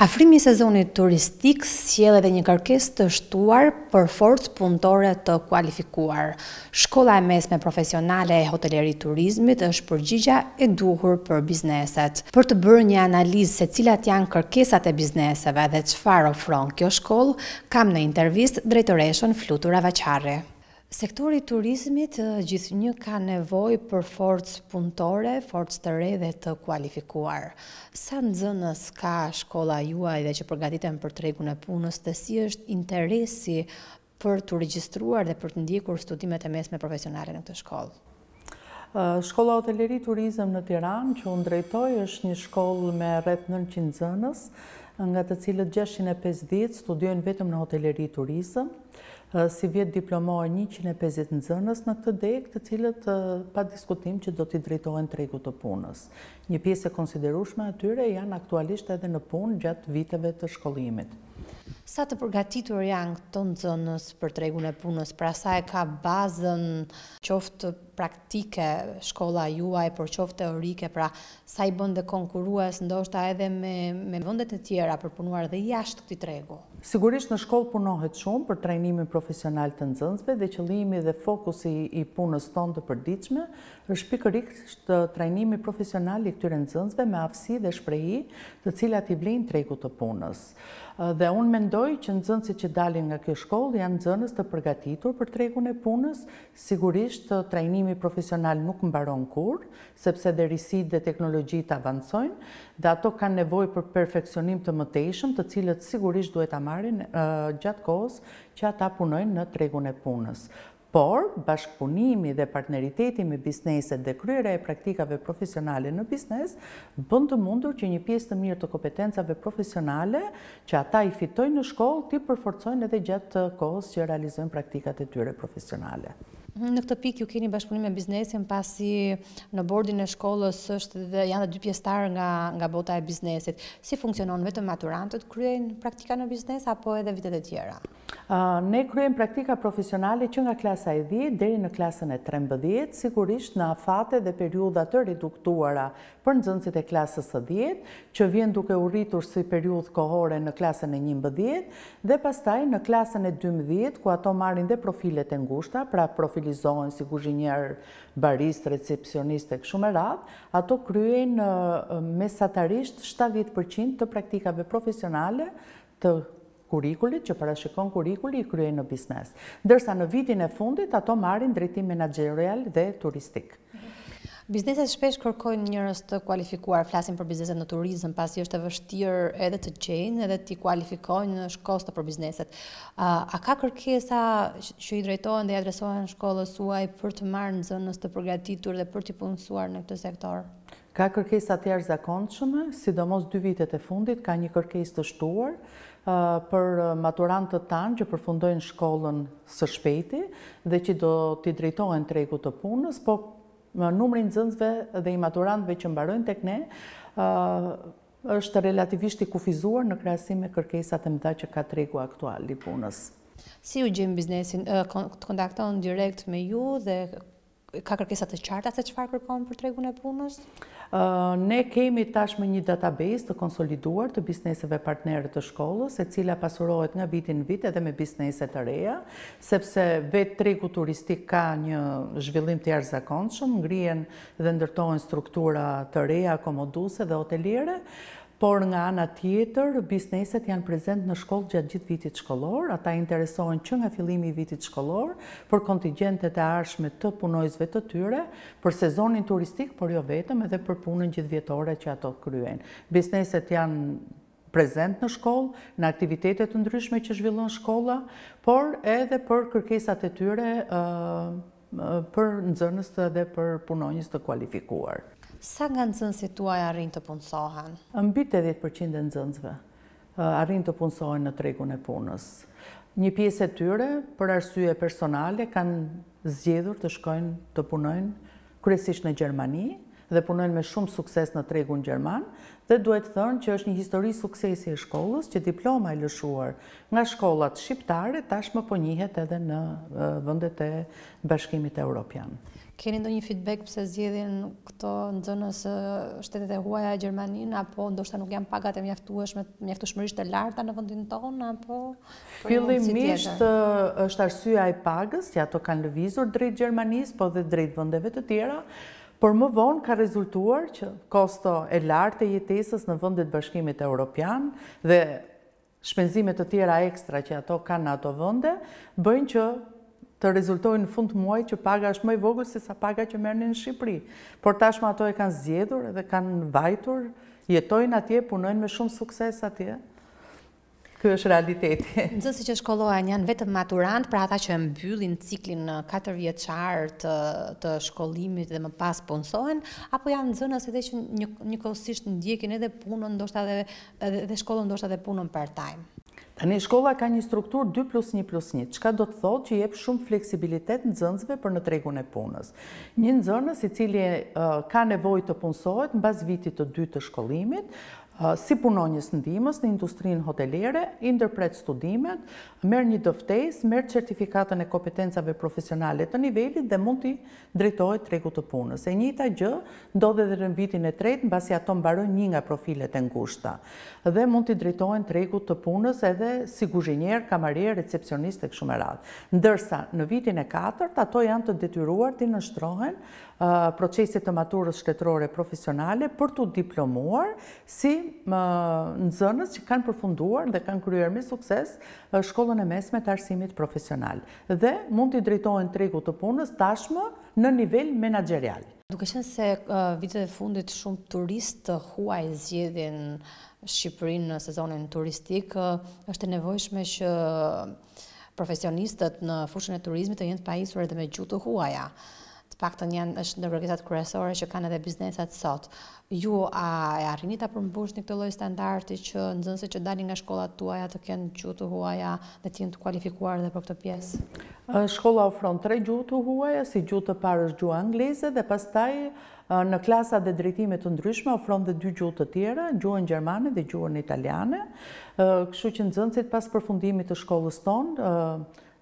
Afrimi i sezonit turistik sjell edhe një kërkesë të shtuar për forcë punëtore të kualifikuar. Shkolla e mesme profesionale e hotelierit turizmit është përgjigja e duhur për bizneset. Për të bërë një analizë se cilat janë kërkesat e bizneseve dhe çfarë ofron kjo shkollë, kam në intervistë drejtoreshën Flutura Vaçarre. Sektori turizmit gjithë një ka nevoj për forcë punëtore, forcë të re dhe të kualifikuar. Sa nëzënës ka shkolla juaj dhe që përgatitem për tregun e punës, të si është interesi për të registruar dhe për të ndjekur studimet e mesme profesionale në këtë shkollë? Shkolla Hotelleri Turizm në Tiran, që unë drejtoj, është një shkollë me rreth 900 nëzënës, nga të cilët 650 studion vetëm në Hoteleri Hotelleri Turizm, si vjetë diplomojë 150 nëzënës në këtë dek të cilët pa diskutim që do t'i drejtohen tregut të punës. Një pjesë e konsiderushme atyre janë aktualisht edhe në punë gjatë viteve të shkollimit. Sa të përgatitur janë këto nëzënës për tregun e punës, pra sa e ka bazën qoftë praktike shkolla juaj, por qoftë teorike, pra sa i bënd dhe konkurues, ndoshta edhe me, me vëndet e tjera për punuar dhe jashtë këti tregu? Sigurisht në shkollë punohet shumë për trajnimin profesional të nëzënësve dhe qëllimi dhe fokusi i punës tonë të përdiqme, është pikërik të profesional i këtyre nëzënësve me afsi dhe shprehi të cilat i blejnë tregu të punës. Dhe unë mendoj që nxënësit që dalin nga kjo shkollë janë nxënës të përgatitur për tregun e punës. Sigurisht të trajnimi profesional nuk mbaron kur, sepse dhe risit dhe teknologjit avancojnë, dhe ato kanë nevoj për perfekcionim të mëtejshëm, të cilët sigurisht duhet a marrin gjatë kohës që ata punojnë në tregun e punës. Por, bashkëpunimi dhe partneriteti me bisneset dhe kryera e praktikave profesionale në bisnes, bënd të mundur që një pjesë të mirë të kompetencave profesionale, që ata i fitojnë në shkollë, ti përforcojnë edhe gjatë të kohës që realizojnë praktikat e tyre profesionale. Në këtë pikë ju keni bashkëpunim me biznesin pasi në bordin e shkollës është dhe janë dhe dy pjestarë nga, nga bota e biznesit. Si funksionon vetëm maturantët kryejnë praktika në biznes apo edhe vitet e tjera? ne kryejnë praktika profesionale që nga klasa e 10 deri në klasën e 13, sigurisht në afate dhe periudat të reduktuara për nxënësit e klasës së 10, që vjen duke u rritur si periud kohore në klasën e 11 dhe pastaj në klasën e 12 ku ato marrin dhe profilet e ngushta, pra profil specializohen si kuzhinjer, barist, recepcionist e kështu me radh, ato kryejn mesatarisht 70% të praktikave profesionale të kurikulit që parashikon kurikuli i kryejn në biznes. Ndërsa në vitin e fundit ato marrin drejtim menaxherial dhe turistik. Bizneset shpesh kërkojnë njërës të kualifikuar, flasim për bizneset në turizm, pas i është të vështirë edhe të qenë, edhe të i kualifikojnë në shkosta për bizneset. A ka kërkesa që i drejtojnë dhe i adresojnë shkollës uaj për të marrë në zënës të përgatitur dhe për të punësuar në këtë sektor? Ka kërkesa të jarë zakonëshme, sidomos dy vitet e fundit, ka një kërkes të shtuar, për maturantë të tanë që përfundojnë shkollën së shpeti dhe që do t'i drejtojnë tregut të punës, po më numri të dhe i maturantëve që mbarojnë të këne, është relativisht i kufizuar në krahasim e kërkesat e mëdha që ka tregu aktual i punës. Si u gjimë biznesin, të kontaktonë direkt me ju dhe ka kërkesat të qarta se çfarë kërkonë për tregun e punës? Ne kemi tashme një database të konsoliduar të bizneseve partnerët të shkollës, e cila pasurohet nga vitin vit edhe me biznese të reja, sepse vetë tregu turistik ka një zhvillim të jarë zakonëshëm, ngrien dhe ndërtojnë struktura të reja, komoduse dhe hoteliere, por nga ana tjetër, bizneset janë prezent në shkollë gjatë gjithë vitit shkollor, ata interesohen që nga fillimi i vitit shkollor për kontingjentet e arshme të punojësve të tyre, për sezonin turistik, por jo vetëm, edhe për punën vjetore që ato kryejnë. Bizneset janë prezent në shkollë, në aktivitete të ndryshme që zhvillon shkolla, por edhe për kërkesat e tyre uh, për nxënës dhe për punonjës të kualifikuar. Sa nga nëzënës tuaj arrinë të punësohen? Nëmbit e 10% e nëzënësve arrinë të punësohen në tregun e punës. Një piesë e tyre, për arsye personale, kanë zgjedhur të shkojnë të punojnë kresisht në Gjermani dhe punojnë me shumë sukses në tregun Gjerman dhe duhet të thërnë që është një histori suksesi e shkollës që diploma e lëshuar nga shkollat shqiptare tashmë po njihet edhe në vëndet e bashkimit e Europian keni ndonjë feedback pse zgjedhin këto nxënës shtetet e huaja Gjermaninë apo ndoshta nuk janë pagat e mjaftueshme, mjaftueshmërisht e larta në vendin tonë apo po fillimisht është arsyeja e pagës, që ato kanë lëvizur drejt Gjermanisë, po dhe drejt vendeve të tjera. Por më vonë ka rezultuar që kosto e lartë e jetesës në vëndet bashkimit e Europian dhe shpenzimet të tjera ekstra që ato kanë në ato vënde, bëjnë që të rezultojnë në fund muaj që paga është më i vogël se sa paga që merrni në Shqipëri. Por tashmë ato e kanë zjedur edhe kanë vajtur, jetojnë atje, punojnë me shumë sukses atje. Ky është realiteti. Nëzësi që shkollohen janë vetëm maturant, pra ata që e mbyllin ciklin 4 vjeçar të të shkollimit dhe më pas punsohen, apo janë asë edhe që një, njëkohësisht ndjekin edhe punën, ndoshta edhe edhe shkollën, ndoshta edhe punën part-time. Tani shkolla ka një struktur 2 plus 1 plus 1, qka do të thot që jep shumë fleksibilitet në zëndzve për në tregun e punës. Një në i cili ka nevoj të punsohet në bazë vitit të dy të shkollimit, si punon një sëndimës në industrinë hotelere, interpret studimet, merë një dëftes, merë certifikatën e kompetencave profesionale të nivellit dhe mund t'i drejtojt të të punës. E njëta gjë, do dhe dhe në vitin e tretë, në basi ato mbaroj një nga profilet e ngushta. Dhe mund t'i drejtojnë të të punës edhe si guzhinjer, kamarier, recepcionist e këshumerat. Ndërsa, në vitin e katërt, ato janë të detyruar t'i nështrohen procesit të maturës shtetërore profesionale për të diplomuar si në zënës që kanë përfunduar dhe kanë kryer me sukses shkollën e mesme të arsimit profesional. Dhe mund të i drejtojnë tregu të punës tashmë në nivel menagerial. Duke qenë se vitet e fundit shumë turist të huaj zgjedhin Shqipërinë në sezonin turistik, është e nevojshme që profesionistët në fushën e turizmit të jenë të pajisur edhe me gjutë të huaja të pak të njënë është në rëgjizat kërësore që kanë edhe biznesat sot. Ju a e arrini të përmbush një këtë loj standarti që në zënëse që dani nga shkollat tuaja të kënë gjuhë të huaja dhe t'jën të kualifikuar dhe për këtë pjesë? Shkolla ofron tre gjuhë të huaja, si gjuhë të parë është gjuhë anglese dhe pastaj në klasa dhe drejtime të ndryshme ofron dhe dy gjuhë të tjera, gjuhën gjermane dhe gjuhën italiane. Kështu që në zënësit pas përfundimit të shkollës tonë,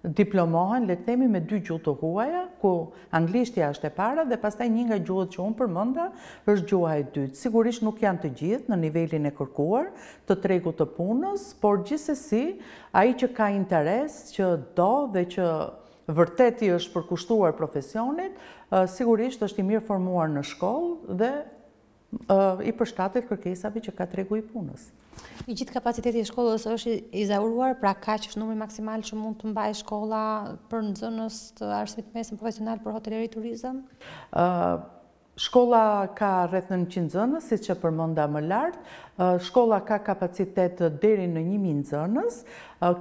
diplomohen let themi me dy gjuhë të huaja ku anglishtja është e para dhe pastaj një nga gjuhët që unë përmenda është gjuha e dytë. Sigurisht nuk janë të gjithë në nivelin e kërkuar të tregut të punës, por gjithsesi ai që ka interes, që do dhe që vërtet i është përkushtuar profesionit, sigurisht është i mirë formuar në shkollë dhe i përshtatet kërkesave që ka tregu i punës. I gjithë kapaciteti e shkollës është i zauruar, pra ka që është numri maksimal që mund të mbaj shkolla për në zënës të arsimit mesën profesional për hotelleri turizëm? Shkolla ka rreth në 100 zënës, si që përmënda më lartë. Shkolla ka kapacitet deri në 1.000 zënës.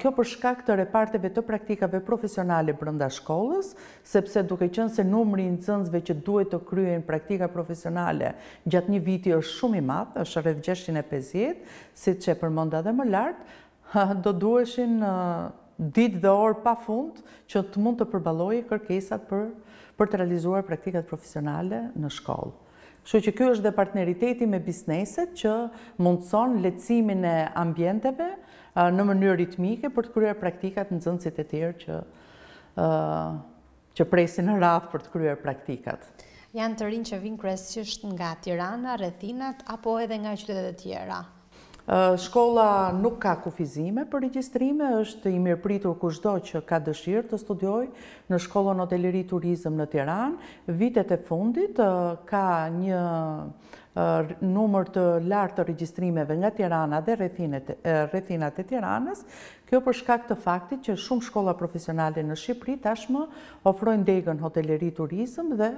Kjo përshka këtë reparteve të praktikave profesionale brënda shkollës, sepse duke qënë se numri në zënësve që duhet të kryen praktika profesionale gjatë një viti është shumë i matë, është rreth 650, si që përmënda dhe më lartë, do duheshin ditë dhe orë pa fund që të mund të përbaloj kërkesat për, për të realizuar praktikat profesionale në shkollë. Kështu që ky është dhe partneriteti me bizneset që mundëson lecimin e ambjenteve në mënyrë ritmike për të kryer praktikat në zëndësit e tjerë që, që presin në rath për të kryer praktikat. Janë të rinë që vinë kresisht nga Tirana, Rethinat apo edhe nga qytetet e tjera? Shkolla nuk ka kufizime për regjistrime, është i mirë pritur kushdo që ka dëshirë të studioj në Shkollën Hotelleri Turizm në Tiran. Vitet e fundit ka një numër të lartë të regjistrimeve nga Tirana dhe rethinat e Tiranës, kjo për shkak të faktit që shumë shkolla profesionale në Shqipëri tashmë ofrojnë degën hotelleri turizm dhe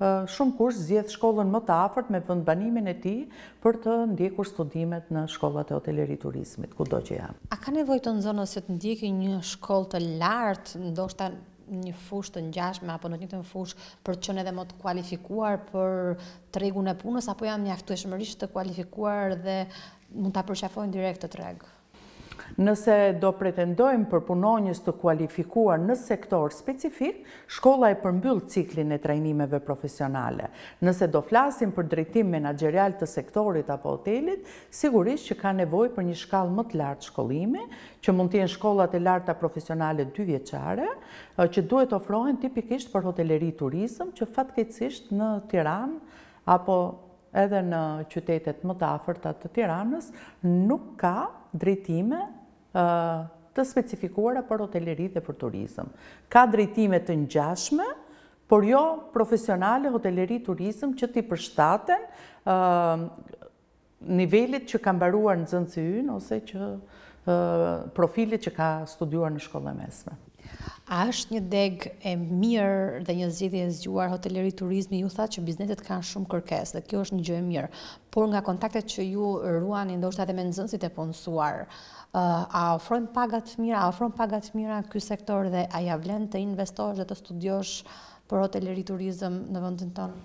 shumë kush zjedh shkollën më të afert me vëndbanimin e ti për të ndjekur studimet në shkollat e hoteleri turismit, ku do që jam. A ka nevoj të në zonë të ndjeki një shkollë të lartë, ndoshta një fush të njashme, apo në një të një fush për qënë edhe më të kualifikuar për tregun e punës, apo jam një aftu e të kualifikuar dhe mund të apërshafojnë direkt të tregë? Nëse do pretendojmë për punonjës të kualifikuar në sektor specifik, shkolla e përmbyll ciklin e trajnimeve profesionale. Nëse do flasim për drejtim menagerial të sektorit apo hotelit, sigurisht që ka nevoj për një shkall më të lartë shkollimi, që mund jenë shkollat e larta profesionale dy vjeqare, që duhet ofrohen tipikisht për hoteleri turizm, që fatkecisht në Tiran apo edhe në qytetet më të afërta të Tiranës, nuk ka drejtime të specifikuara për hoteleri dhe për turizm. Ka drejtime të njashme, por jo profesionale hoteleri turizm që ti përshtaten nivellit që kam baruar në zëndës i ose që profilit që ka studuar në shkollë mesme. A është një deg e mirë dhe një zgjidhje e zgjuar hoteleri turizmi ju tha që biznetet kanë shumë kërkesë dhe kjo është një gjë e mirë. Por nga kontaktet që ju ruani ndoshta edhe me nxënësit e punësuar, a ofrojnë pagat mira, a ofron pagat mira ky sektor dhe a javlen vlen të investosh dhe të studiosh për hoteleri turizëm në vendin tonë?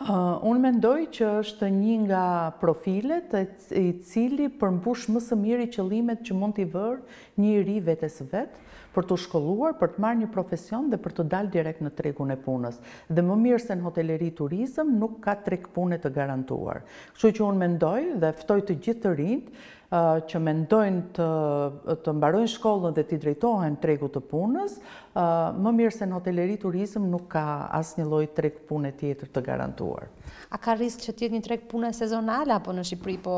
unë mendoj që është një nga profilet i cili përmbush më së miri qëllimet që mund t'i vërë një i ri vetës vetë, për të shkolluar, për të marrë një profesion dhe për të dalë direkt në tregun e punës. Dhe më mirë se në hoteleri turizm nuk ka treg pune të garantuar. Kështu që unë mendoj dhe ftoj të gjithë të rinjt uh, që mendojnë të të mbarojnë shkollën dhe të drejtohen tregut të punës, uh, më mirë se në hoteleri turizëm nuk ka asë një lojt treg pune tjetër të garantuar. A ka risk që tjetë një treg pune sezonale, apo në Shqipëri po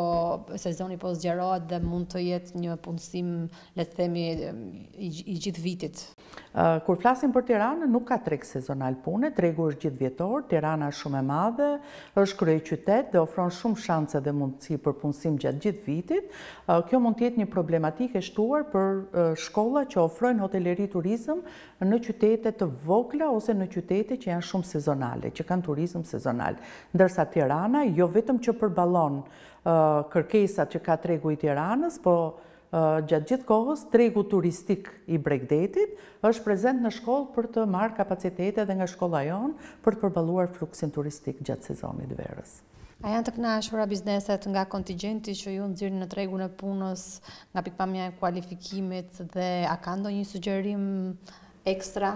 sezoni po zgjerojt dhe mund të jetë një punësim, të themi, um, i gjithë vitit? Kur flasim për Tiranë, nuk ka treg sezonal pune, tregu është gjithë vjetor, Tirana është shumë e madhe, është krye qytet dhe ofron shumë shanse dhe mundësi për punësim gjatë gjithë vitit. Kjo mund tjetë një problematik e shtuar për shkolla që ofrojnë hoteleri turizm në qytete të vogla ose në qytete që janë shumë sezonale, që kanë turizm sezonal. Ndërsa Tirana, jo vetëm që përbalon kërkesat që ka tregu i Tiranës, po gjatë gjithë kohës, tregu turistik i bregdetit është prezent në shkollë për të marrë kapacitetet dhe nga shkolla jonë për të përbaluar fluksin turistik gjatë sezonit verës. A janë të knashura bizneset nga kontingenti që ju nëzirë në tregu në punës, nga pikpamja e kualifikimit dhe a ka ndo një sugjerim ekstra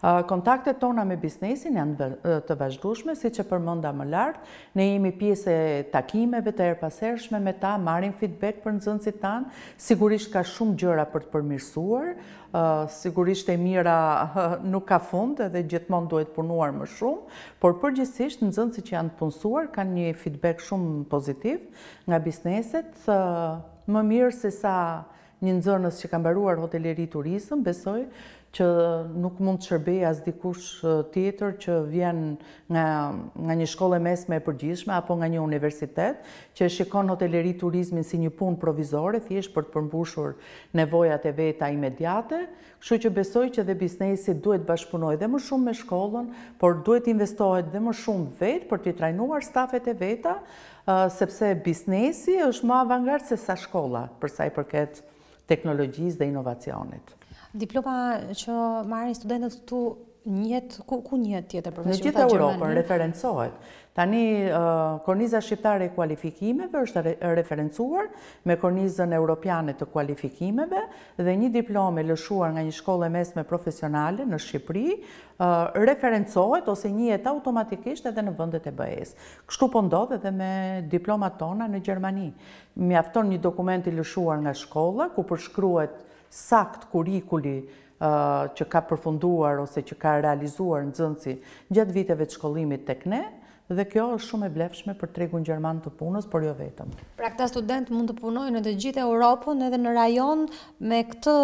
Kontaktet tona me biznesin janë të vazhdushme, si që mënda më lartë, ne jemi pjesë e takimeve të erpasershme me ta, marim feedback për nëzënësit tanë, sigurisht ka shumë gjëra për të përmirësuar, sigurisht e mira nuk ka fund dhe gjithmonë duhet punuar më shumë, por përgjithsisht nëzënësit që janë punësuar kanë një feedback shumë pozitiv nga bizneset, më mirë se sa një nëzënës që kam bëruar hoteleri turisëm, besoj, që nuk mund të shërbej as dikush tjetër që vjen nga, nga një shkollë mesme e përgjithshme apo nga një universitet që shikon hotelleri turizmin si një punë provizore, thjesht për të përmbushur nevojat e veta imediate, kështu që besoj që dhe biznesi duhet bashkëpunoj dhe më shumë me shkollën, por duhet investohet dhe më shumë vetë për të trajnuar stafet e veta, sepse biznesi është më avangard se sa shkolla përsa i përket teknologjisë dhe inovacionit. Diploma që marrin studentët këtu njëtë, ku, ku njëtë tjetër përveç? Në gjithë Europën, referencohet. Tani, uh, korniza shqiptare e kualifikimeve është referencuar me kornizën europiane të kualifikimeve dhe një diplome lëshuar nga një shkollë mesme profesionale në Shqipëri uh, referencohet ose një jetë automatikisht edhe në vëndet e bëjes. Kështu po ndodhe dhe me diplomat tona në Gjermani. Mi afton një dokument i lëshuar nga shkolla ku përshkryet sakt kurikuli që ka përfunduar ose që ka realizuar në zëndësi gjatë viteve të shkollimit të këne, dhe kjo është shumë e blefshme për tregun gjerman të punës, por jo vetëm. Pra këta student mund të punojnë në të gjithë Europën edhe në rajon me këtë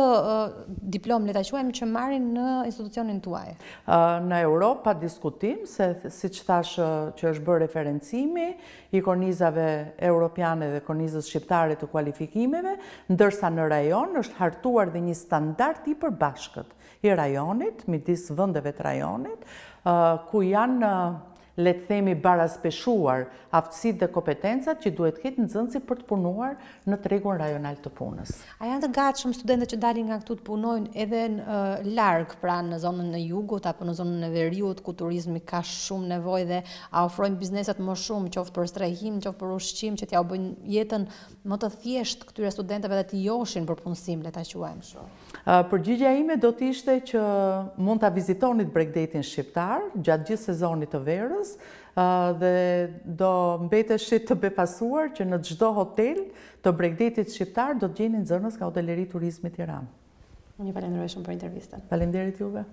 diplom le ta quajmë që marrin në institucionin tuaj. uaj. në Europë pa diskutim se siç thash që është bërë referencimi i kornizave europiane dhe kornizës shqiptare të kualifikimeve, ndërsa në rajon është hartuar dhe një standard i përbashkët i rajonit, midis vendeve të rajonit, ku janë le të themi baras peshuar aftësit dhe kompetencat që duhet këtë në zëndësi për të punuar në tregun rajonal të punës. A janë të gatë shumë studentët që dalin nga këtu të punojnë edhe në largë, pra në zonën e jugut apo në zonën e veriut, ku turizmi ka shumë nevoj dhe a ofrojnë bizneset më shumë, qoftë për strehim, qoftë për ushqim, që t'ja obojnë jetën më të thjesht këtyre studentëve dhe t'i joshin për punësim, le t'a quajmë shumë. Përgjigja ime do t'ishte që mund t'a vizitonit bregdetin shqiptar gjatë gjithë sezonit të verës, dhe do mbeteshit të befasuar që në gjdo hotel të bregdetit shqiptar do të gjenin zërnës ka hoteleri turizmi Tiranë. Një falenderoj shumë për intervjistën. Falemderit juve.